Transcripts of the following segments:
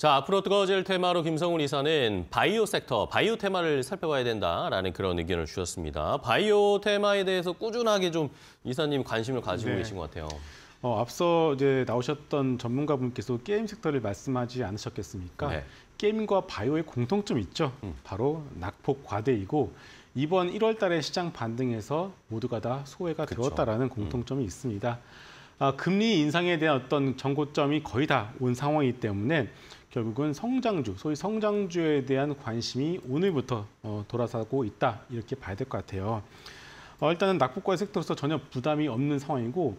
자, 앞으로 뜨거워질 테마로 김성훈 이사는 바이오 섹터, 바이오 테마를 살펴봐야 된다라는 그런 의견을 주셨습니다. 바이오 테마에 대해서 꾸준하게 좀 이사님 관심을 가지고 네. 계신 것 같아요. 어, 앞서 이제 나오셨던 전문가분께서 게임 섹터를 말씀하지 않으셨겠습니까? 네. 게임과 바이오의 공통점이 있죠. 음. 바로 낙폭 과대이고 이번 1월 달에 시장 반등에서 모두가 다 소외가 그쵸. 되었다라는 음. 공통점이 음. 있습니다. 아, 금리 인상에 대한 어떤 정고점이 거의 다 온 상황이기 때문에 결국은 성장주, 소위 성장주에 대한 관심이 오늘부터 어, 돌아서고 있다 이렇게 봐야 될 것 같아요. 어, 일단은 낙폭과의 섹터로서 전혀 부담이 없는 상황이고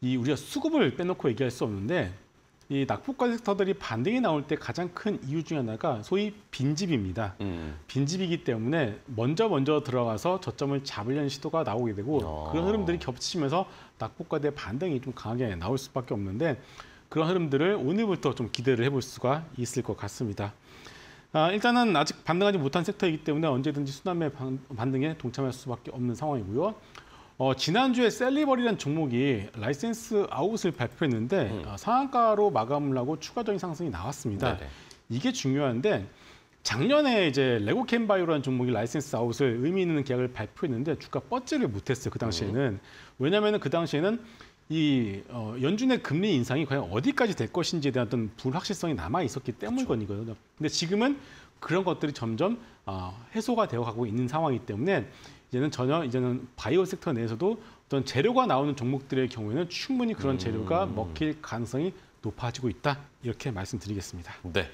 이 우리가 수급을 빼놓고 얘기할 수 없는데 이 낙폭과 섹터들이 반등이 나올 때 가장 큰 이유 중 하나가 소위 빈집입니다. 음. 빈집이기 때문에 먼저 먼저 들어가서 저점을 잡으려는 시도가 나오게 되고 어. 그런 흐름들이 아. 겹치면서 낙폭과 대 반등이 좀 강하게 나올 수밖에 없는데 그런 흐름들을 오늘부터 좀 기대를 해볼 수가 있을 것 같습니다. 아, 일단은 아직 반등하지 못한 섹터이기 때문에 언제든지 순환매 반등에 동참할 수밖에 없는 상황이고요. 어, 지난주에 셀리버리라는 종목이 라이센스 아웃을 발표했는데 음. 아, 상한가로 마감을 하고 추가적인 상승이 나왔습니다. 네네. 이게 중요한데 작년에 이제 레고캔바이오라는 종목이 라이센스 아웃을 의미 있는 계약을 발표했는데 주가 뻗지를 못했어요. 그 당시에는. 음. 왜냐하면 그 당시에는 이 어, 연준의 금리 인상이 과연 어디까지 될 것인지에 대한 어떤 불확실성이 남아 있었기 때문이거든요. 근데 지금은 그런 것들이 점점 어, 해소가 되어가고 있는 상황이기 때문에 이제는 전혀 이제는 바이오 섹터 내에서도 어떤 재료가 나오는 종목들의 경우에는 충분히 그런 음. 재료가 먹힐 가능성이 높아지고 있다 이렇게 말씀드리겠습니다. 네.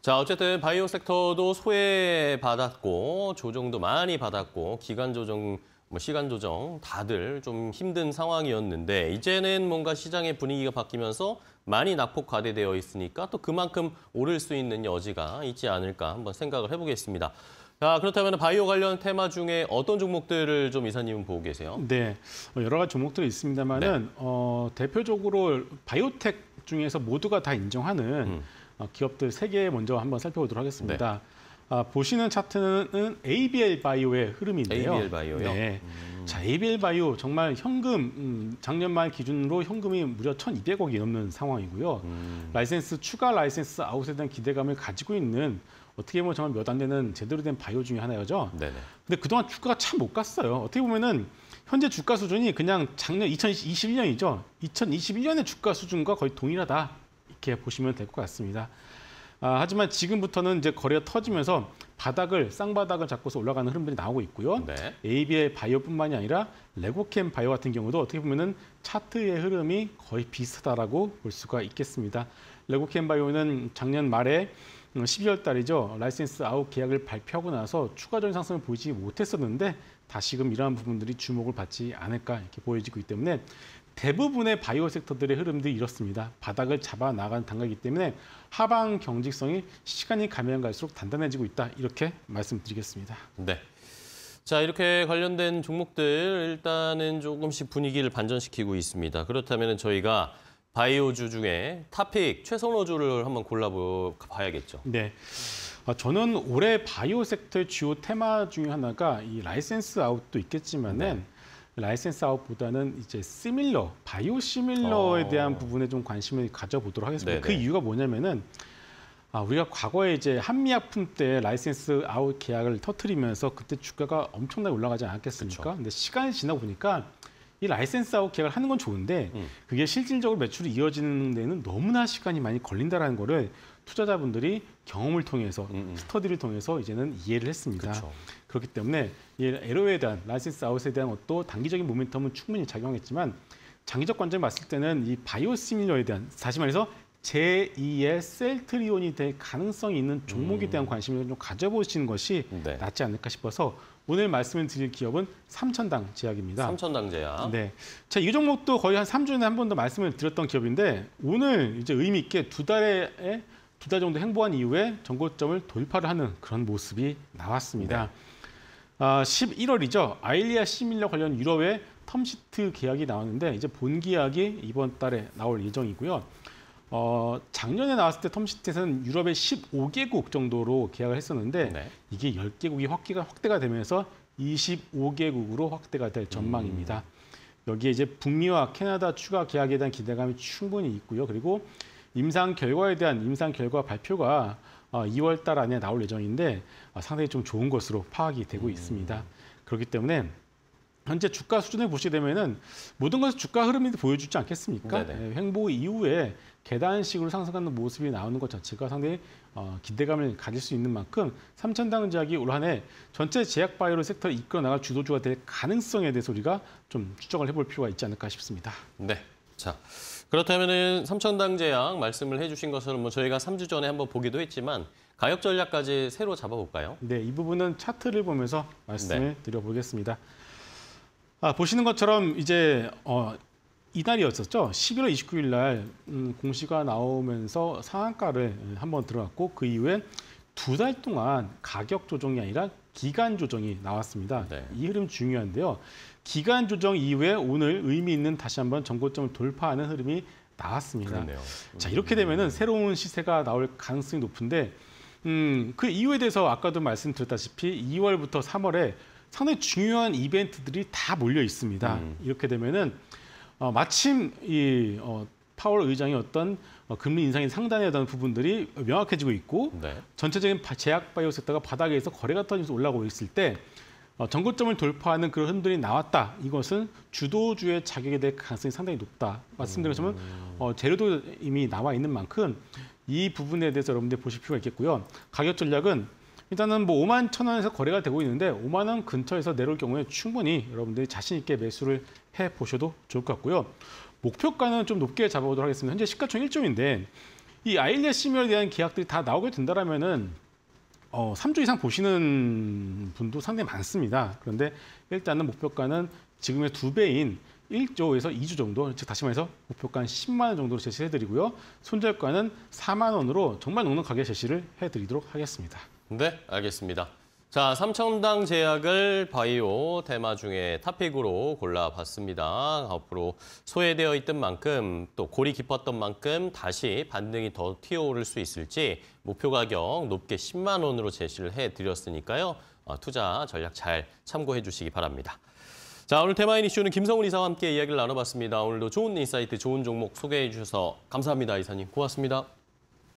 자 어쨌든 바이오 섹터도 소외받았고 조정도 많이 받았고 기간 조정. 뭐 시간 조정 다들 좀 힘든 상황이었는데 이제는 뭔가 시장의 분위기가 바뀌면서 많이 낙폭 과대되어 있으니까 또 그만큼 오를 수 있는 여지가 있지 않을까 한번 생각을 해보겠습니다. 자, 그렇다면 바이오 관련 테마 중에 어떤 종목들을 좀 이사님은 보고 계세요? 네, 뭐 여러 가지 종목들이 있습니다만은 네. 어, 대표적으로 바이오텍 중에서 모두가 다 인정하는 음. 어, 기업들 세 개 먼저 한번 살펴보도록 하겠습니다. 네. 아, 보시는 차트는 ABL 바이오의 흐름인데요. ABL 바이오요. 네. 음. 자, ABL 바이오 정말 현금 음, 작년 말 기준으로 현금이 무려 1,200억이 넘는 상황이고요. 음. 라이센스 추가 라이센스 아웃에 대한 기대감을 가지고 있는 어떻게 보면 정말 몇 안 되는 제대로 된 바이오 중에 하나죠. 였네 근데 그동안 주가가 참 못 갔어요. 어떻게 보면은 현재 주가 수준이 그냥 작년 2021년이죠. 2021년의 주가 수준과 거의 동일하다. 이렇게 보시면 될 것 같습니다. 아, 하지만 지금부터는 이제 거래가 터지면서 바닥을 쌍바닥을 잡고서 올라가는 흐름들이 나오고 있고요. 네. a b 의 바이오뿐만이 아니라 레고캠 바이오 같은 경우도 어떻게 보면은 차트의 흐름이 거의 비슷하다라고 볼 수가 있겠습니다. 레고캠 바이오는 작년 말에 12월 음, 달이죠. 라이센스 아웃 계약을 발표하고 나서 추가적인 상승을 보이지 못했었는데 다시금 이러한 부분들이 주목을 받지 않을까 이렇게 보여지고 있기 때문에 대부분의 바이오 섹터들의 흐름들이 이렇습니다. 바닥을 잡아 나간 단계이기 때문에 하방 경직성이 시간이 가면 갈수록 단단해지고 있다. 이렇게 말씀드리겠습니다. 네. 자, 이렇게 관련된 종목들 일단은 조금씩 분위기를 반전시키고 있습니다. 그렇다면 저희가 바이오주 중에 탑픽 최선호주를 한번 골라봐야겠죠. 네. 아, 저는 올해 바이오 섹터 주요 테마 중에 하나가 이 라이센스 아웃도 있겠지만은 네. 라이센스 아웃보다는 이제 시밀러, 바이오 시밀러에 어... 대한 부분에 좀 관심을 가져보도록 하겠습니다. 네네. 그 네, 네. 이유가 뭐냐면은 아, 우리가 과거에 이제 한미약품 때 라이센스 아웃 계약을 터트리면서 그때 주가가 엄청나게 올라가지 않았겠습니까? 그쵸. 근데 시간이 지나 보니까 이 라이센스 아웃 계약을 하는 건 좋은데 음. 그게 실질적으로 매출이 이어지는 데는 너무나 시간이 많이 걸린다라는 거를 투자자분들이 경험을 통해서 음, 음. 스터디를 통해서 이제는 이해를 했습니다. 그쵸. 그렇기 때문에 이 LO에 대한 라이센스 아웃에 대한 것도 단기적인 모멘텀은 충분히 작용했지만 장기적 관점 에 봤을 때는 이 바이오시밀러에 대한 다시 말해서 제2의 셀트리온이 될 가능성이 있는 종목에 음. 대한 관심을 좀 가져보시는 것이 네. 낫지 않을까 싶어서 오늘 말씀을 드릴 기업은 삼천당 제약입니다. 삼천당 제약. 네. 자, 가이 종목도 거의 한 삼주에 한 번 더 말씀을 드렸던 기업인데 오늘 이제 의미 있게 두 달에 두 달 정도 행보한 이후에 전고점을 돌파를 하는 그런 모습이 나왔습니다. 네. 아, 11월이죠. 아일리아 시밀러 관련 유럽의 텀시트 계약이 나왔는데 이제 본 계약이 이번 달에 나올 예정이고요. 어, 작년에 나왔을 때 텀시티는 유럽의 15개국 정도로 계약을 했었는데 네. 이게 10개국이 확대가, 확대가 되면서 25개국으로 확대가 될 전망입니다. 음. 여기에 이제 북미와 캐나다 추가 계약에 대한 기대감이 충분히 있고요. 그리고 임상 결과에 대한 임상 결과 발표가 2월 어, 달 안에 나올 예정인데 어, 상당히 좀 좋은 것으로 파악이 되고 음. 있습니다. 그렇기 때문에 현재 주가 수준을 보시게 되면은 모든 것을 주가 흐름이 보여주지 않겠습니까? 네, 횡보 이후에 계단식으로 상승하는 모습이 나오는 것 자체가 상당히 어, 기대감을 가질 수 있는 만큼 3천당제약이올한해 전체 제약 바이오 섹터를 이끌어 나갈 주도주가 될 가능성에 대해서 우리가 좀 추적을 해볼 필요가 있지 않을까 싶습니다. 네. 자, 그렇다면은 삼천당제약 말씀을 해주신 것처럼 뭐 저희가 3주 전에 한번 보기도 했지만 가격 전략까지 새로 잡아볼까요? 네, 이 부분은 차트를 보면서 말씀을 네. 드려보겠습니다. 아, 보시는 것처럼 이제 어, 이날이었었죠. 11월 29일 날 음, 공시가 나오면서 상한가를 한번 들어갔고 그 이후엔 두 달 동안 가격 조정이 아니라 기간 조정이 나왔습니다. 네. 이 흐름 중요한데요. 기간 조정 이후에 오늘 의미 있는 다시 한번 전고점을 돌파하는 흐름이 나왔습니다. 그렇네요. 자 이렇게 되면은 새로운 시세가 나올 가능성이 높은데 음, 그이후에 대해서 아까도 말씀드렸다시피 2월부터 3월에 상당히 중요한 이벤트들이 다 몰려 있습니다. 음. 이렇게 되면은 어, 마침 이 어, 파월 의장의 어떤 어, 금리 인상이 상단에 대한 부분들이 명확해지고 있고 네. 전체적인 바, 제약 바이오 섹터가 바닥에서 거래가 터지면서 올라오고 있을 때 어, 전고점을 돌파하는 그런 흔들이 나왔다. 이것은 주도주의 자격에 대해 가능성이 상당히 높다. 말씀드리자면 음. 어, 재료도 이미 나와 있는 만큼 이 부분에 대해서 여러분들 보실 필요가 있겠고요. 가격 전략은 일단은 뭐 5만 천 원에서 거래가 되고 있는데 5만 원 근처에서 내려올 경우에 충분히 여러분들이 자신 있게 매수를 해 보셔도 좋을 것 같고요. 목표가는 좀 높게 잡아보도록 하겠습니다. 현재 시가총 1조인데 이 아일리아 시미에 대한 계약들이 다 나오게 된다면은 어, 3조 이상 보시는 분도 상당히 많습니다. 그런데 일단은 목표가는 지금의 두 배인 1조에서 2조 정도, 즉 다시 말해서 목표가 는 10만 원 정도로 제시해드리고요. 손절가는 4만 원으로 정말 넉넉하게 제시를 해드리도록 하겠습니다. 네, 알겠습니다. 자, 삼청당 제약을 바이오 테마 중에 탑픽으로 골라봤습니다. 앞으로 소외되어 있던 만큼 또 골이 깊었던 만큼 다시 반등이 더 튀어오를 수 있을지 목표 가격 높게 10만 원으로 제시를 해드렸으니까요. 어, 투자 전략 잘 참고해 주시기 바랍니다. 자, 오늘 테마인 이슈는 김성훈 이사와 함께 이야기를 나눠봤습니다. 오늘도 좋은 인사이트, 좋은 종목 소개해 주셔서 감사합니다, 이사님. 고맙습니다.